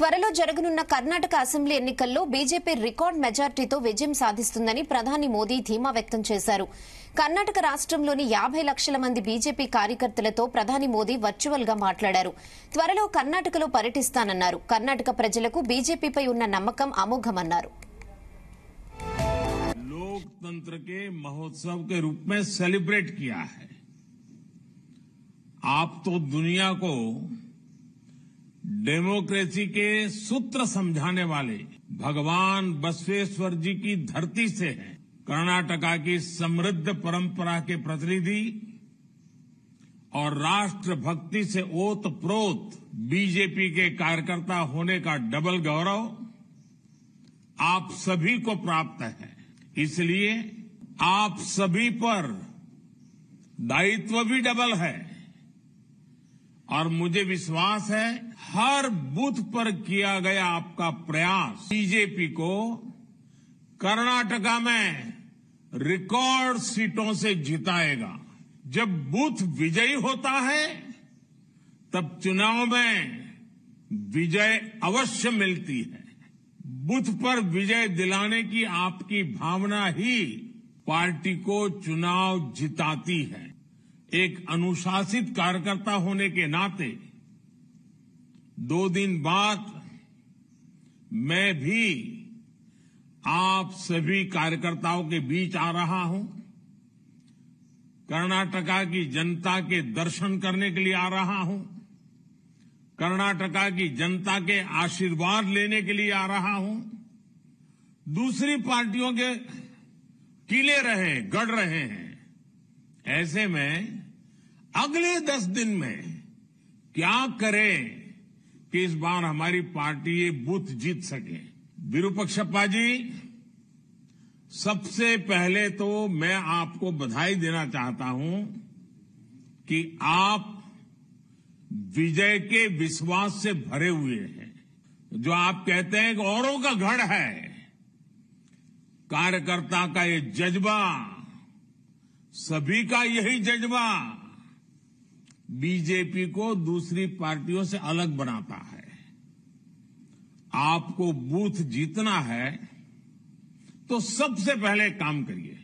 త్వరలో జరగనున్న కర్ణాటక అసెంబ్లీ ఎన్నికల్లో బీజేపీ రికార్డ్ మెజార్టీతో విజయం సాధిస్తుందని ప్రధాని మోదీ ధీమా వ్యక్తం చేశారు కర్ణాటక రాష్ట్రంలోని యాభై లక్షల మంది బీజేపీ కార్యకర్తలతో ప్రధాని మోదీ వర్చువల్ గా మాట్లాడారు త్వరలో కర్ణాటకలో పర్యటిస్తానన్నారు కర్ణాటక ప్రజలకు బీజేపీపై ఉన్న నమ్మకం అమోఘమన్నారు डेमोक्रेसी के सूत्र समझाने वाले भगवान बसवेश्वर जी की धरती से हैं कर्नाटका की समृद्ध परंपरा के प्रतिनिधि और राष्ट्रभक्ति से ओत प्रोत बीजेपी के कार्यकर्ता होने का डबल गौरव आप सभी को प्राप्त है इसलिए आप सभी पर दायित्व भी डबल है और मुझे विश्वास है हर बूथ पर किया गया आपका प्रयास बीजेपी को कर्नाटका में रिकॉर्ड सीटों से जिताएगा जब बूथ विजयी होता है तब चुनाव में विजय अवश्य मिलती है बूथ पर विजय दिलाने की आपकी भावना ही पार्टी को चुनाव जिताती है एक अनुशासित कार्यकर्ता होने के नाते दो दिन बाद मैं भी आप सभी कार्यकर्ताओं के बीच आ रहा हूं कर्नाटका की जनता के दर्शन करने के लिए आ रहा हूं कर्नाटका की जनता के आशीर्वाद लेने के लिए आ रहा हूं दूसरी पार्टियों के किले रहे गढ़ रहे हैं ऐसे में अगले दस दिन में क्या करें कि इस बार हमारी पार्टी ये बूथ जीत सके विरूपक्षप्पा जी सबसे पहले तो मैं आपको बधाई देना चाहता हूं कि आप विजय के विश्वास से भरे हुए हैं जो आप कहते हैं कि औरों का गढ़ है कार्यकर्ता का ये जज्बा सभी का यही जज्बा बीजेपी को दूसरी पार्टियों से अलग बनाता है आपको बूथ जीतना है तो सबसे पहले काम करिए